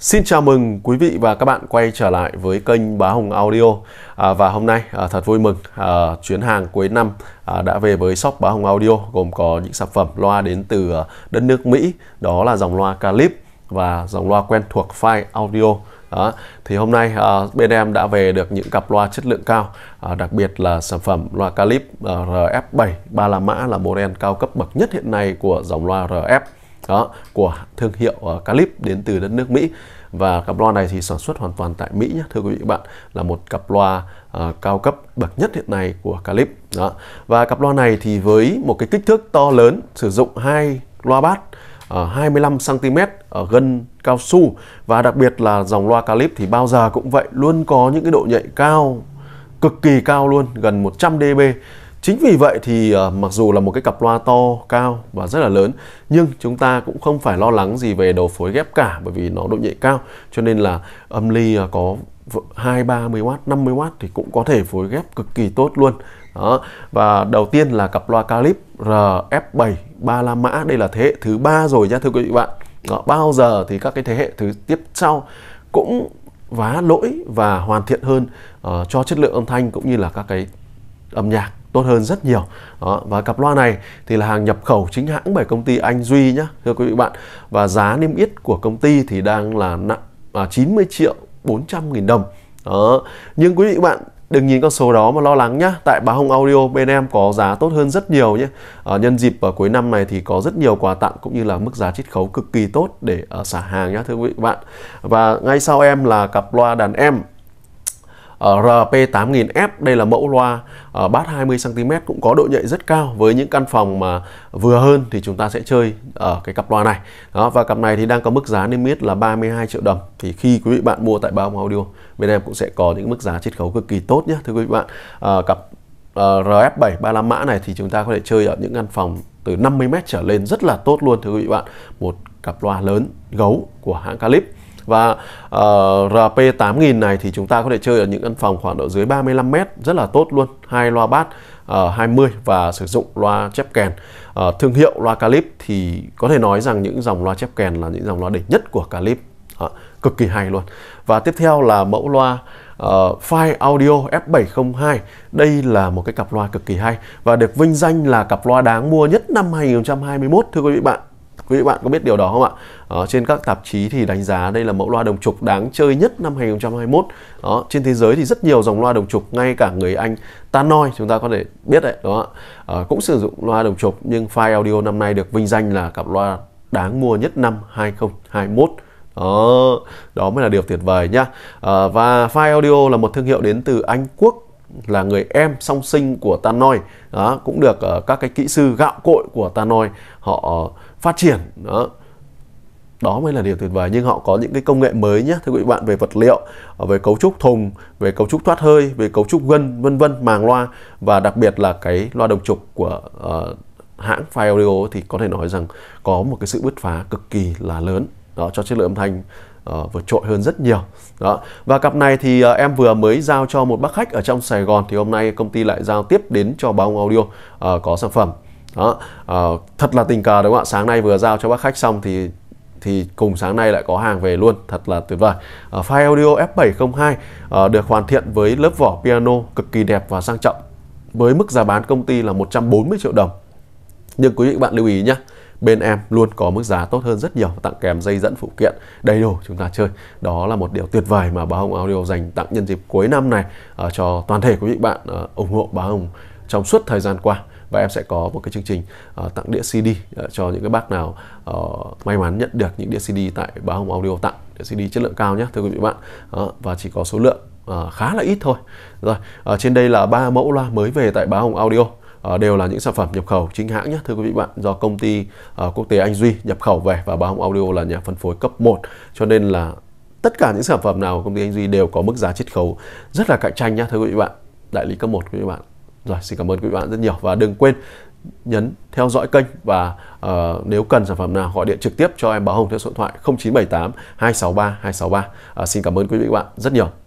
Xin chào mừng quý vị và các bạn quay trở lại với kênh Bá Hồng Audio à, và hôm nay à, thật vui mừng à, chuyến hàng cuối năm à, đã về với shop Bá Hồng Audio gồm có những sản phẩm loa đến từ à, đất nước Mỹ đó là dòng loa Calip và dòng loa quen thuộc file audio đó. Thì hôm nay à, bên em đã về được những cặp loa chất lượng cao à, đặc biệt là sản phẩm loa Calip à, RF7 ba la mã là model cao cấp bậc nhất hiện nay của dòng loa RF đó của thương hiệu uh, Calip đến từ đất nước Mỹ và cặp loa này thì sản xuất hoàn toàn tại Mỹ nhé thưa quý vị bạn là một cặp loa uh, cao cấp bậc nhất hiện nay của Calip đó và cặp loa này thì với một cái kích thước to lớn sử dụng hai loa bát uh, 25 cm ở gân cao su và đặc biệt là dòng loa Calip thì bao giờ cũng vậy luôn có những cái độ nhạy cao cực kỳ cao luôn gần 100 dB Chính vì vậy thì ờ, mặc dù là một cái cặp loa to, cao và rất là lớn nhưng chúng ta cũng không phải lo lắng gì về đầu phối ghép cả bởi vì nó độ nhạy cao cho nên là âm ly ờ, có 2 30W, 50W thì cũng có thể phối ghép cực kỳ tốt luôn. Đó. Và đầu tiên là cặp loa Calip RF7 35 mã, đây là thế hệ thứ ba rồi nha thưa quý vị bạn. Đó, bao giờ thì các cái thế hệ thứ tiếp sau cũng vá lỗi và hoàn thiện hơn uh, cho chất lượng âm thanh cũng như là các cái âm nhạc tốt hơn rất nhiều đó, và cặp loa này thì là hàng nhập khẩu chính hãng bởi công ty Anh Duy nhé thưa quý vị bạn và giá niêm yết của công ty thì đang là nặng 90 à, triệu 400 nghìn đồng đó. nhưng quý vị bạn đừng nhìn con số đó mà lo lắng nhé. tại Bá Hồng Audio bên em có giá tốt hơn rất nhiều nhé à, nhân dịp ở ờ, cuối năm này thì có rất nhiều quà tặng cũng như là mức giá chiết khấu cực kỳ tốt để uh, xả hàng nhé, thưa quý vị bạn và ngay sau em là cặp loa đàn em Ờ, RP8000F đây là mẫu loa uh, bát 20cm cũng có độ nhạy rất cao với những căn phòng mà vừa hơn thì chúng ta sẽ chơi ở cái cặp loa này đó và cặp này thì đang có mức giá niêm yết là 32 triệu đồng thì khi quý vị bạn mua tại Bao Audio bên em cũng sẽ có những mức giá chiết khấu cực kỳ tốt nhé thưa quý vị bạn uh, cặp uh, RF7 35 mã này thì chúng ta có thể chơi ở những căn phòng từ 50m trở lên rất là tốt luôn thưa quý vị bạn một cặp loa lớn gấu của hãng Calip và uh, ờ, RP8000 này thì chúng ta có thể chơi ở những căn phòng khoảng độ dưới 35 m rất là tốt luôn hai loa bass uh, ờ, 20 và sử dụng loa chép kèn uh, thương hiệu loa Calip thì có thể nói rằng những dòng loa chép kèn là những dòng loa đỉnh nhất của Calip uh, cực kỳ hay luôn và tiếp theo là mẫu loa uh, file audio F702 đây là một cái cặp loa cực kỳ hay và được vinh danh là cặp loa đáng mua nhất năm 2021 thưa quý vị bạn quý vị bạn có biết điều đó không ạ ở ờ, trên các tạp chí thì đánh giá đây là mẫu loa đồng trục đáng chơi nhất năm 2021 đó trên thế giới thì rất nhiều dòng loa đồng trục ngay cả người anh Tannoy chúng ta có thể biết đấy đó à, ờ, cũng sử dụng loa đồng trục nhưng file audio năm nay được vinh danh là cặp loa đáng mua nhất năm 2021 đó đó mới là điều tuyệt vời nhá à, và file audio là một thương hiệu đến từ Anh Quốc là người em song sinh của Tanoi đó, cũng được uh, các cái kỹ sư gạo cội của Tanoi họ uh, phát triển đó đó mới là điều tuyệt vời nhưng họ có những cái công nghệ mới nhé thưa quý bạn về vật liệu ờ, về cấu trúc thùng về cấu trúc thoát hơi về cấu trúc gân vân vân màng loa và đặc biệt là cái loa đồng trục của uh, hãng Fire thì có thể nói rằng có một cái sự bứt phá cực kỳ là lớn đó cho chất lượng âm thanh uh, vượt trội hơn rất nhiều đó và cặp này thì uh, em vừa mới giao cho một bác khách ở trong Sài Gòn thì hôm nay công ty lại giao tiếp đến cho báo audio uh, có sản phẩm đó uh, thật là tình cờ đúng không ạ sáng nay vừa giao cho bác khách xong thì thì cùng sáng nay lại có hàng về luôn thật là tuyệt vời uh, file audio F702 uh, được hoàn thiện với lớp vỏ piano cực kỳ đẹp và sang trọng với mức giá bán công ty là 140 triệu đồng nhưng quý vị bạn lưu ý nhé bên em luôn có mức giá tốt hơn rất nhiều tặng kèm dây dẫn phụ kiện đầy đủ chúng ta chơi đó là một điều tuyệt vời mà báo hồng audio dành tặng nhân dịp cuối năm này uh, cho toàn thể quý vị bạn uh, ủng hộ báo hồng trong suốt thời gian qua và em sẽ có một cái chương trình uh, tặng đĩa CD uh, cho những cái bác nào uh, may mắn nhận được những đĩa CD tại báo hồng audio tặng đĩa CD chất lượng cao nhé thưa quý vị bạn uh, và chỉ có số lượng uh, khá là ít thôi rồi uh, trên đây là ba mẫu loa mới về tại báo hồng audio Ờ, đều là những sản phẩm nhập khẩu chính hãng nhé thưa quý vị bạn do công ty ờ, quốc tế Anh Duy nhập khẩu về và Ba Hồng Audio là nhà phân phối cấp 1 cho nên là tất cả những sản phẩm nào của công ty Anh Duy đều có mức giá chiết khấu rất là cạnh tranh nhé thưa quý vị bạn đại lý cấp 1 quý vị bạn rồi xin cảm ơn quý vị bạn rất nhiều và đừng quên nhấn theo dõi kênh và uh, nếu cần sản phẩm nào gọi điện trực tiếp cho em báo Hồng theo số điện thoại 0978 263 263. Uh, xin cảm ơn quý vị bạn rất nhiều.